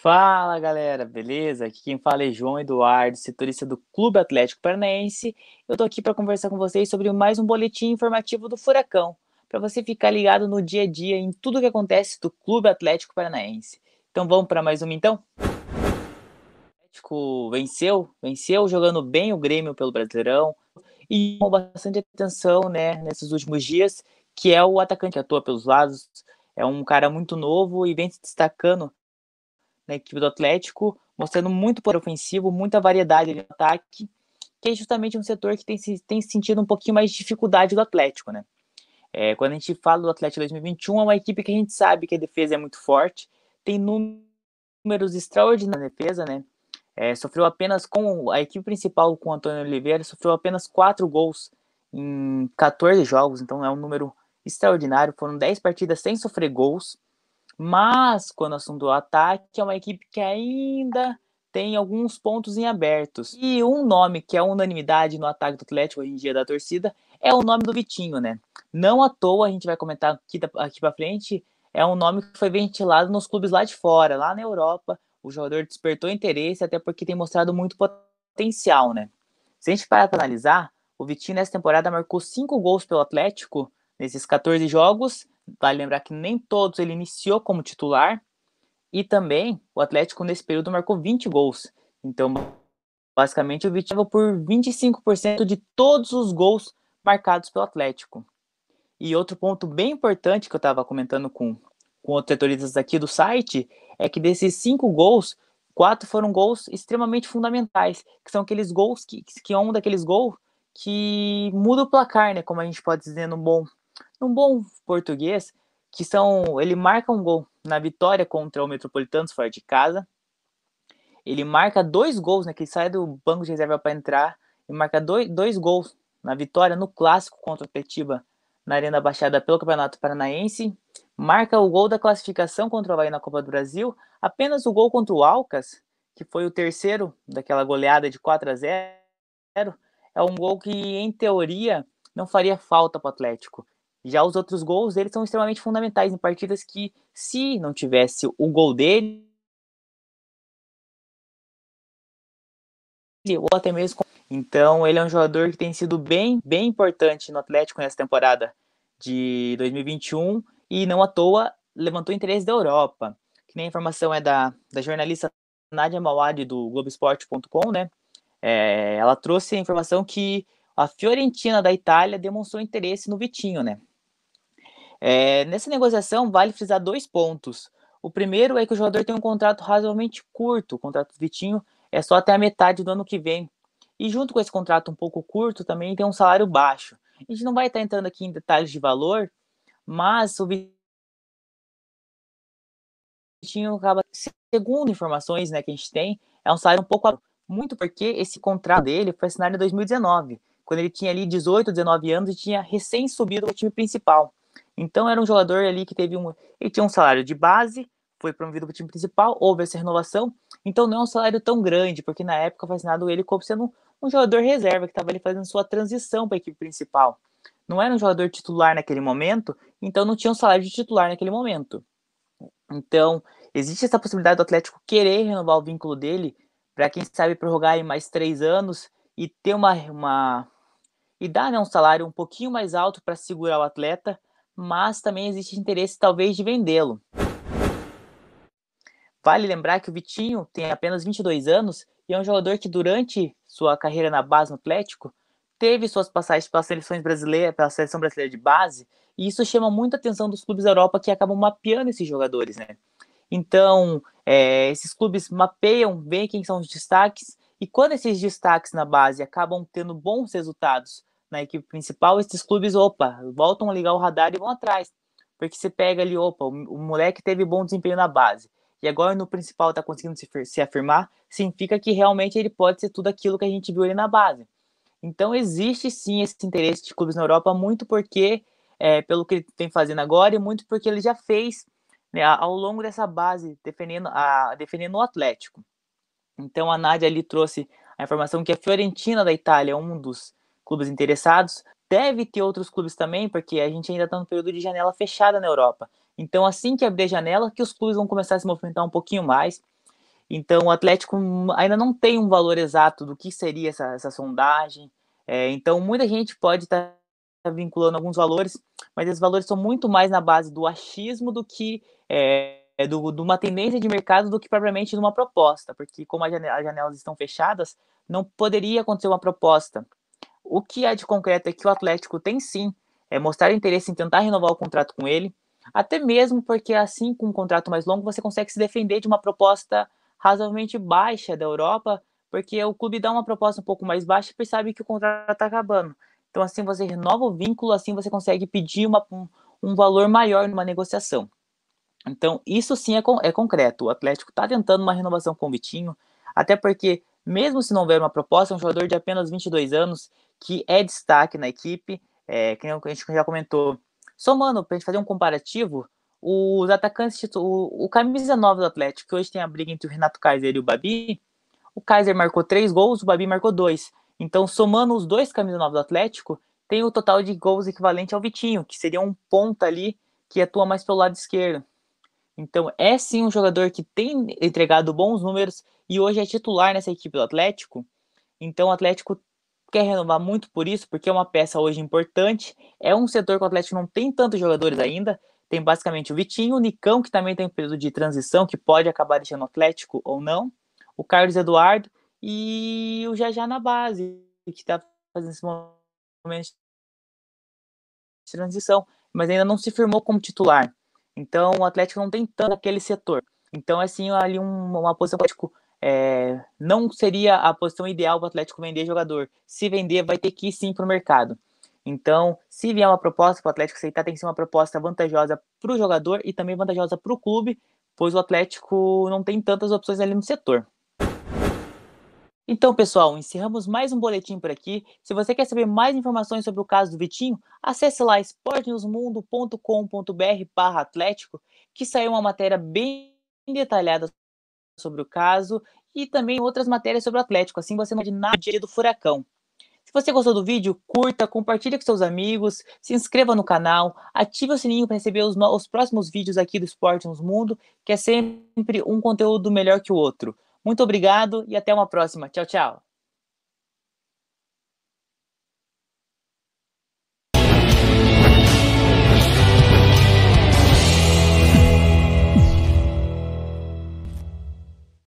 Fala galera, beleza? Aqui quem fala é João Eduardo, setorista do Clube Atlético Paranaense. Eu tô aqui para conversar com vocês sobre mais um boletim informativo do Furacão, para você ficar ligado no dia a dia em tudo que acontece do Clube Atlético Paranaense. Então vamos para mais uma então? O Atlético venceu, venceu jogando bem o Grêmio pelo Brasileirão e com bastante atenção, né, nesses últimos dias, que é o atacante que atua pelos lados, é um cara muito novo e vem se destacando na equipe do Atlético, mostrando muito por ofensivo, muita variedade no ataque, que é justamente um setor que tem, tem sentido um pouquinho mais de dificuldade do Atlético, né? É, quando a gente fala do Atlético 2021, é uma equipe que a gente sabe que a defesa é muito forte, tem números extraordinários na defesa, né? É, sofreu apenas com a equipe principal, com o Antônio Oliveira, sofreu apenas 4 gols em 14 jogos, então é um número extraordinário. Foram 10 partidas sem sofrer gols. Mas, quando o assunto do ataque, é uma equipe que ainda tem alguns pontos em abertos. E um nome que é unanimidade no ataque do Atlético hoje em dia da torcida é o nome do Vitinho, né? Não à toa, a gente vai comentar aqui, aqui para frente, é um nome que foi ventilado nos clubes lá de fora, lá na Europa. O jogador despertou interesse, até porque tem mostrado muito potencial, né? Se a gente parar para analisar, o Vitinho nessa temporada marcou cinco gols pelo Atlético nesses 14 jogos, vale lembrar que nem todos ele iniciou como titular. E também o Atlético nesse período marcou 20 gols. Então, basicamente, o Vitinho por 25% de todos os gols marcados pelo Atlético. E outro ponto bem importante que eu estava comentando com, com outros setoristas aqui do site é que desses cinco gols, quatro foram gols extremamente fundamentais, que são aqueles gols que, que é um daqueles gols que muda o placar, né? Como a gente pode dizer no bom, um bom português, que são, ele marca um gol na vitória contra o Metropolitanos fora de casa. Ele marca dois gols, né, que ele sai do banco de reserva para entrar e marca dois, dois gols na vitória no clássico contra o Petiba na Arena Baixada pelo Campeonato Paranaense. Marca o gol da classificação contra o Havaí na Copa do Brasil, apenas o gol contra o Alcas, que foi o terceiro daquela goleada de 4 a 0, é um gol que, em teoria, não faria falta para o Atlético. Já os outros gols dele são extremamente fundamentais em partidas que, se não tivesse o gol dele, ou até mesmo. Então, ele é um jogador que tem sido bem, bem importante no Atlético nessa temporada de 2021 e não à toa levantou interesse da Europa. Que nem a informação é da, da jornalista Nadia Mawad do Globoesporte.com, né? É, ela trouxe a informação que a Fiorentina da Itália demonstrou interesse no Vitinho, né? É, nessa negociação, vale frisar dois pontos. O primeiro é que o jogador tem um contrato razoavelmente curto, o contrato do Vitinho é só até a metade do ano que vem. E junto com esse contrato um pouco curto, também tem um salário baixo. A gente não vai estar entrando aqui em detalhes de valor, mas o Vitinho acaba, segundo informações né, que a gente tem, é um salário um pouco muito porque esse contrato dele foi assinado em 2019, quando ele tinha ali 18, 19 anos e tinha recém subido ao time principal. Então era um jogador ali que teve um. Ele tinha um salário de base, foi promovido para o time principal, houve essa renovação. Então não é um salário tão grande, porque na época foi assinado ele como sendo um, jogador reserva que estava ali fazendo sua transição para a equipe principal. Não era um jogador titular naquele momento, então não tinha um salário de titular naquele momento. Então, existe essa possibilidade do Atlético querer renovar o vínculo dele para quem sabe prorrogar em mais três anos e ter uma, uma e dar né, um salário um pouquinho mais alto para segurar o atleta, mas também existe interesse talvez de vendê-lo. Vale lembrar que o Vitinho tem apenas 22 anos e é um jogador que durante sua carreira na base no Atlético teve suas passagens pelas seleções brasileiras, pela seleção brasileira de base, e isso chama muita atenção dos clubes da Europa que acabam mapeando esses jogadores, né? Então, é, esses clubes mapeiam, veem quem são os destaques, e quando esses destaques na base acabam tendo bons resultados na equipe principal, esses clubes, opa, voltam a ligar o radar e vão atrás. Porque você pega ali, opa, o, o moleque teve bom desempenho na base e agora no principal está conseguindo se, se, afirmar, significa que realmente ele pode ser tudo aquilo que a gente viu ali na base. Então existe sim esse interesse de clubes na Europa, muito porque é, pelo que ele tem fazendo agora e muito porque ele já fez né, ao longo dessa base, defendendo, a, defendendo o Atlético. Então a Nádia ali trouxe a informação que a Fiorentina da Itália é um dos clubes interessados. Deve ter outros clubes também, porque a gente ainda está no período de janela fechada na Europa. Então, assim que abrir a janela, que os clubes vão começar a se movimentar um pouquinho mais. Então, o Atlético ainda não tem um valor exato do que seria essa, essa sondagem. É, então, muita gente pode estar tá vinculando alguns valores, mas esses valores são muito mais na base do achismo do que é, é do, de uma tendência de mercado do que propriamente de uma proposta, porque como as janelas estão fechadas, não poderia acontecer uma proposta o que há é de concreto é que o Atlético tem sim é, mostrar interesse em tentar renovar o contrato com ele, até mesmo porque assim, com um contrato mais longo, você consegue se defender de uma proposta razoavelmente baixa da Europa, porque o clube dá uma proposta um pouco mais baixa e sabe que o contrato está acabando. Então, assim, você renova o vínculo, assim você consegue pedir uma, um, um valor maior numa negociação. Então, isso sim é, con é concreto. O Atlético está tentando uma renovação com o Vitinho, até porque, mesmo se não houver uma proposta, um jogador de apenas 22 anos que é destaque na equipe, é, que a gente já comentou. Somando, para a gente fazer um comparativo, os atacantes, o, o camisa 9 do Atlético, que hoje tem a briga entre o Renato Kaiser e o Babi, o Kaiser marcou três gols, o Babi marcou dois. Então, somando os dois camisas 9 do Atlético, tem o total de gols equivalente ao Vitinho, que seria um ponta ali que atua mais pelo lado esquerdo. Então, é sim um jogador que tem entregado bons números e hoje é titular nessa equipe do Atlético. Então, o Atlético quer renovar muito por isso, porque é uma peça hoje importante. É um setor que o Atlético não tem tantos jogadores ainda. Tem basicamente o Vitinho, o Nicão, que também tem um período de transição, que pode acabar deixando o Atlético ou não. O Carlos Eduardo e o Jajá na base, que está fazendo esse momento de transição, mas ainda não se firmou como titular. Então o Atlético não tem tanto aquele setor. Então, assim, ali uma, uma posição Atlético é, não seria a posição ideal para o Atlético vender jogador. Se vender, vai ter que ir sim para o mercado. Então, se vier uma proposta para o Atlético aceitar, tem que ser uma proposta vantajosa para o jogador e também vantajosa para o clube, pois o Atlético não tem tantas opções ali no setor. Então, pessoal, encerramos mais um boletim por aqui. Se você quer saber mais informações sobre o caso do Vitinho, acesse lá esportnewsmundo.com.br Atlético, que saiu uma matéria bem detalhada sobre o caso e também outras matérias sobre o Atlético. Assim você não perde nada dia do furacão. Se você gostou do vídeo, curta, compartilhe com seus amigos, se inscreva no canal, ative o sininho para receber os, os próximos vídeos aqui do Esporte nos Mundo, que é sempre um conteúdo melhor que o outro. Muito obrigado e até uma próxima. Tchau, tchau.